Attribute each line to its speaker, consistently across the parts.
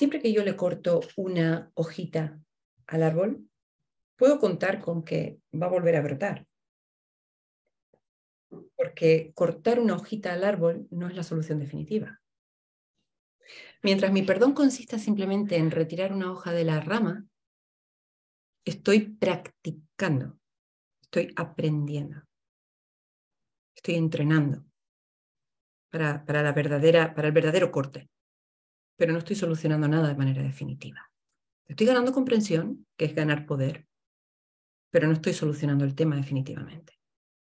Speaker 1: siempre que yo le corto una hojita al árbol, puedo contar con que va a volver a brotar. Porque cortar una hojita al árbol no es la solución definitiva. Mientras mi perdón consista simplemente en retirar una hoja de la rama, estoy practicando, estoy aprendiendo, estoy entrenando para, para, la verdadera, para el verdadero corte pero no estoy solucionando nada de manera definitiva. Estoy ganando comprensión, que es ganar poder, pero no estoy solucionando el tema definitivamente.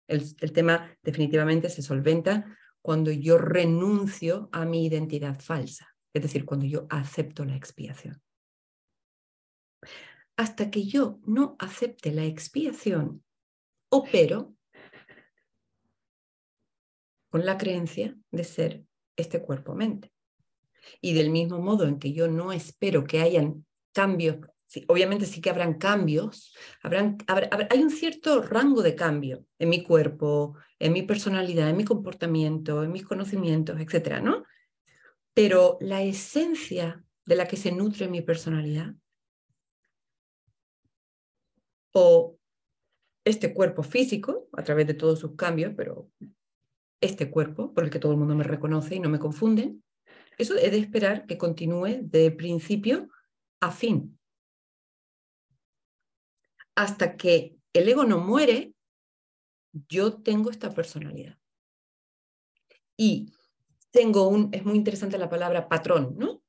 Speaker 1: El, tema definitivamente se solventa cuando yo renuncio a mi identidad falsa, es decir, cuando yo acepto la expiación. Hasta que yo no acepte la expiación, opero con la creencia de ser este cuerpo-mente. Y del mismo modo en que yo no espero que hayan cambios, obviamente sí que habrán cambios, habrán, hay un cierto rango de cambio en mi cuerpo, en mi personalidad, en mi comportamiento, en mis conocimientos, etcétera, ¿no? Pero la esencia de la que se nutre mi personalidad o este cuerpo físico, a través de todos sus cambios, pero este cuerpo, por el que todo el mundo me reconoce y no me confunden, eso es de esperar que continúe de principio a fin. Hasta que el ego no muere, yo tengo esta personalidad. Y tengo un, es muy interesante la palabra patrón, ¿no?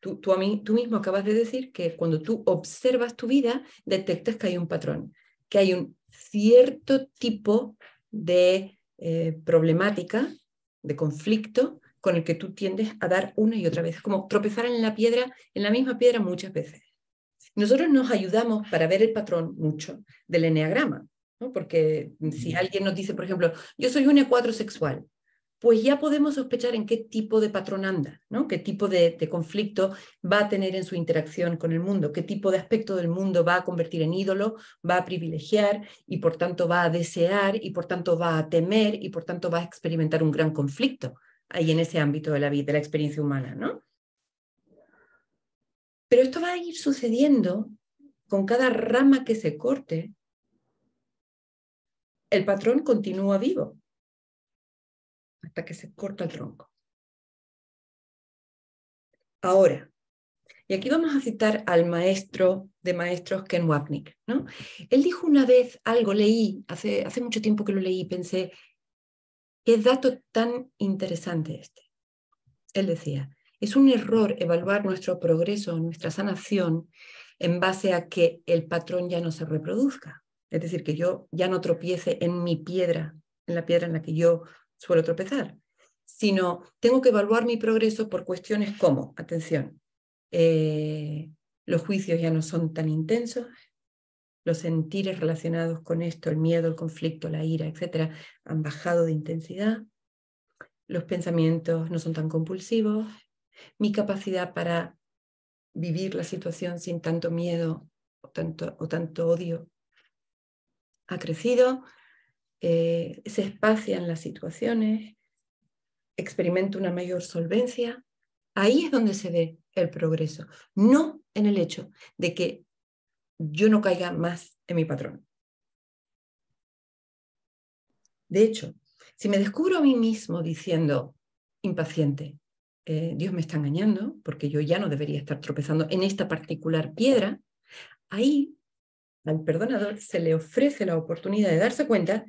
Speaker 1: Tú, a mí, tú mismo acabas de decir que cuando tú observas tu vida, detectas que hay un patrón, que hay un cierto tipo de eh, problemática, de conflicto, con el que tú tiendes a dar una y otra vez, como tropezar en la piedra, en la misma piedra muchas veces. Nosotros nos ayudamos para ver el patrón mucho del eneagrama, ¿no? porque si alguien nos dice, por ejemplo, yo soy un e sexual, pues ya podemos sospechar en qué tipo de patrón anda, ¿no? qué tipo de, conflicto va a tener en su interacción con el mundo, qué tipo de aspecto del mundo va a convertir en ídolo, va a privilegiar y por tanto va a desear y por tanto va a temer y por tanto va a experimentar un gran conflicto ahí en ese ámbito de la vida, de la experiencia humana, ¿no? Pero esto va a ir sucediendo con cada rama que se corte, el patrón continúa vivo hasta que se corta el tronco. Ahora, y aquí vamos a citar al maestro de maestros Ken Wapnick, ¿no? Él dijo una vez algo, leí, hace, hace mucho tiempo que lo leí, pensé, Qué dato tan interesante este. Él decía, es un error evaluar nuestro progreso, nuestra sanación, en base a que el patrón ya no se reproduzca. Es decir, que yo ya no tropiece en mi piedra, en la piedra en la que yo suelo tropezar, sino tengo que evaluar mi progreso por cuestiones como, atención, eh, los juicios ya no son tan intensos, los sentires relacionados con esto, el miedo, el conflicto, la ira, etcétera, han bajado de intensidad, los pensamientos no son tan compulsivos, mi capacidad para vivir la situación sin tanto miedo o tanto, o tanto odio ha crecido, eh, se espacian las situaciones, experimento una mayor solvencia. Ahí es donde se ve el progreso, no en el hecho de que yo no caiga más en mi patrón. De hecho, si me descubro a mí mismo diciendo, impaciente, eh, Dios me está engañando porque yo ya no debería estar tropezando en esta particular piedra, ahí al perdonador se le ofrece la oportunidad de darse cuenta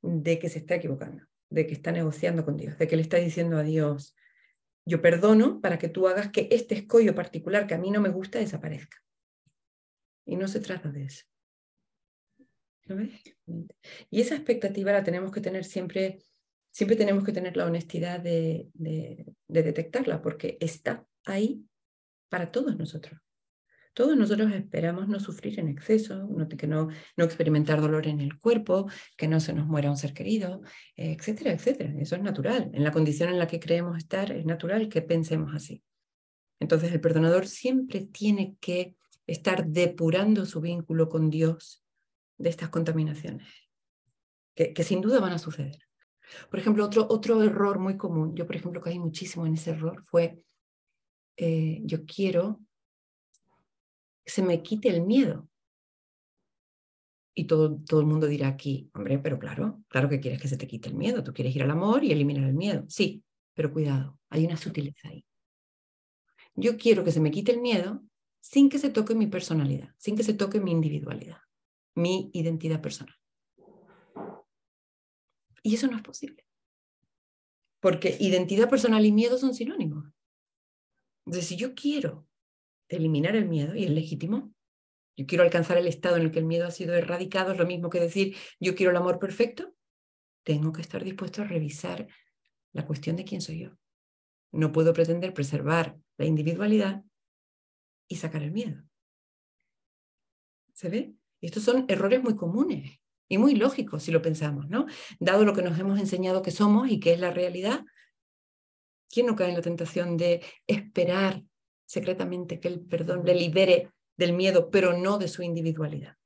Speaker 1: de que se está equivocando, de que está negociando con Dios, de que le está diciendo a Dios, yo perdono para que tú hagas que este escollo particular que a mí no me gusta desaparezca. Y no se trata de eso. ¿Lo ves? Y esa expectativa la tenemos que tener siempre, siempre tenemos que tener la honestidad de, detectarla, porque está ahí para todos nosotros. Todos nosotros esperamos no sufrir en exceso, que no, no, experimentar dolor en el cuerpo, que no se nos muera un ser querido, etcétera, etcétera. Eso es natural. En la condición en la que creemos estar, es natural que pensemos así. Entonces el perdonador siempre tiene que estar depurando su vínculo con Dios de estas contaminaciones, que, sin duda van a suceder. Por ejemplo, otro, otro error muy común, yo por ejemplo caí muchísimo en ese error, fue eh, yo quiero que se me quite el miedo. Y todo, todo el mundo dirá aquí, hombre, pero claro, claro que quieres que se te quite el miedo, tú quieres ir al amor y eliminar el miedo. Sí, pero cuidado, hay una sutileza ahí. Yo quiero que se me quite el miedo, sin que se toque mi personalidad, sin que se toque mi individualidad, mi identidad personal. Y eso no es posible. Porque identidad personal y miedo son sinónimos. Entonces, si yo quiero eliminar el miedo, y es legítimo, yo quiero alcanzar el estado en el que el miedo ha sido erradicado, es lo mismo que decir yo quiero el amor perfecto, tengo que estar dispuesto a revisar la cuestión de quién soy yo. No puedo pretender preservar la individualidad y sacar el miedo. ¿Se ve? Estos son errores muy comunes y muy lógicos si lo pensamos, ¿no? Dado lo que nos hemos enseñado que somos y que es la realidad, ¿quién no cae en la tentación de esperar secretamente que el perdón le libere del miedo, pero no de su individualidad?